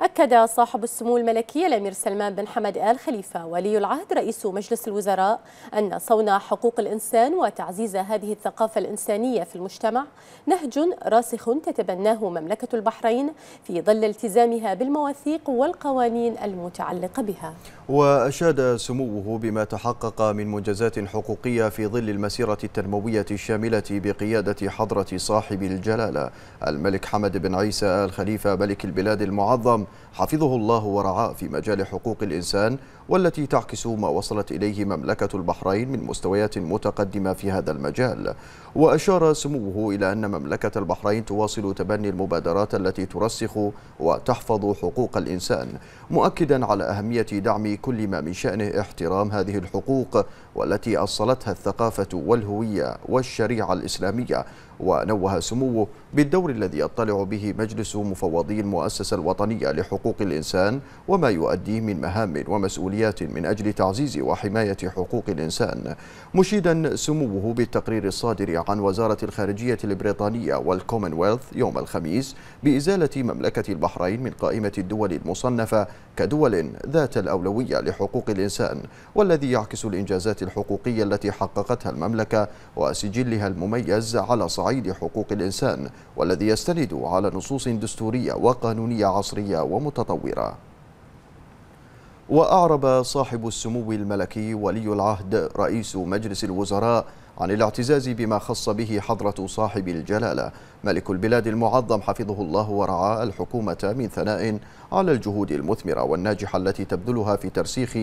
أكد صاحب السمو الملكي الأمير سلمان بن حمد آل خليفة ولي العهد رئيس مجلس الوزراء أن صون حقوق الإنسان وتعزيز هذه الثقافة الإنسانية في المجتمع نهج راسخ تتبناه مملكة البحرين في ظل التزامها بالمواثيق والقوانين المتعلقة بها وأشاد سموه بما تحقق من منجزات حقوقية في ظل المسيرة التنموية الشاملة بقيادة حضرة صاحب الجلالة الملك حمد بن عيسى آل خليفة ملك البلاد المعظم حفظه الله ورعاه في مجال حقوق الإنسان والتي تعكس ما وصلت إليه مملكة البحرين من مستويات متقدمة في هذا المجال وأشار سموه إلى أن مملكة البحرين تواصل تبني المبادرات التي ترسخ وتحفظ حقوق الإنسان مؤكدا على أهمية دعم كل ما من شأنه احترام هذه الحقوق والتي أصلتها الثقافة والهوية والشريعة الإسلامية ونوه سموه بالدور الذي يطلع به مجلس مفوضي المؤسسة الوطنية لحقوق الإنسان وما يؤدي من مهام ومسؤوليات من أجل تعزيز وحماية حقوق الإنسان مشيدا سموه بالتقرير الصادر عن وزارة الخارجية البريطانية والكومنولث يوم الخميس بإزالة مملكة البحرين من قائمة الدول المصنفة كدول ذات الأولوية لحقوق الإنسان والذي يعكس الإنجازات الحقوقية التي حققتها المملكة وسجلها المميز على صعيد حقوق الإنسان والذي يستند على نصوص دستورية وقانونية عصرية ومتطورة وأعرب صاحب السمو الملكي ولي العهد رئيس مجلس الوزراء عن الاعتزاز بما خص به حضرة صاحب الجلالة ملك البلاد المعظم حفظه الله ورعاه الحكومة من ثناء على الجهود المثمرة والناجحة التي تبذلها في ترسيخ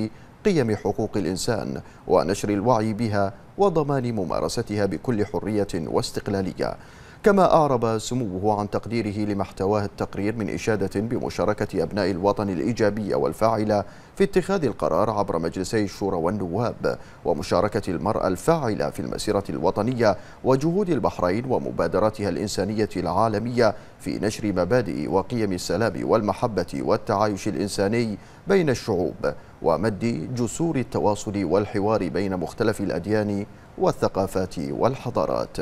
قيم حقوق الإنسان ونشر الوعي بها وضمان ممارستها بكل حرية واستقلالية كما أعرب سموه عن تقديره لمحتواه التقرير من إشادة بمشاركة أبناء الوطن الإيجابية والفاعلة في اتخاذ القرار عبر مجلسي الشورى والنواب ومشاركة المرأة الفاعلة في المسيرة الوطنية وجهود البحرين ومبادراتها الإنسانية العالمية في نشر مبادئ وقيم السلام والمحبة والتعايش الإنساني بين الشعوب ومد جسور التواصل والحوار بين مختلف الأديان والثقافات والحضارات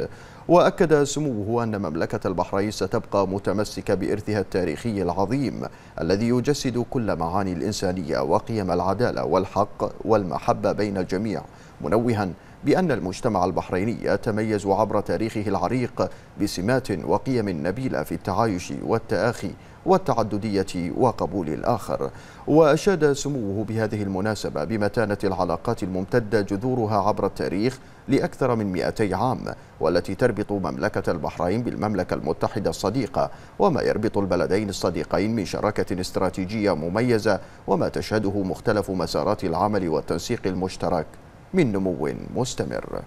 وأكد سموه أن مملكة البحرين ستبقى متمسكة بإرثها التاريخي العظيم الذي يجسد كل معاني الإنسانية وقيم العدالة والحق والمحبة بين الجميع منوها بأن المجتمع البحريني يتميز عبر تاريخه العريق بسمات وقيم نبيلة في التعايش والتآخي والتعددية وقبول الآخر وأشاد سموه بهذه المناسبة بمتانة العلاقات الممتدة جذورها عبر التاريخ لأكثر من 200 عام والتي تربط مملكة البحرين بالمملكة المتحدة الصديقة وما يربط البلدين الصديقين من شراكة استراتيجية مميزة وما تشهده مختلف مسارات العمل والتنسيق المشترك من نمو مستمر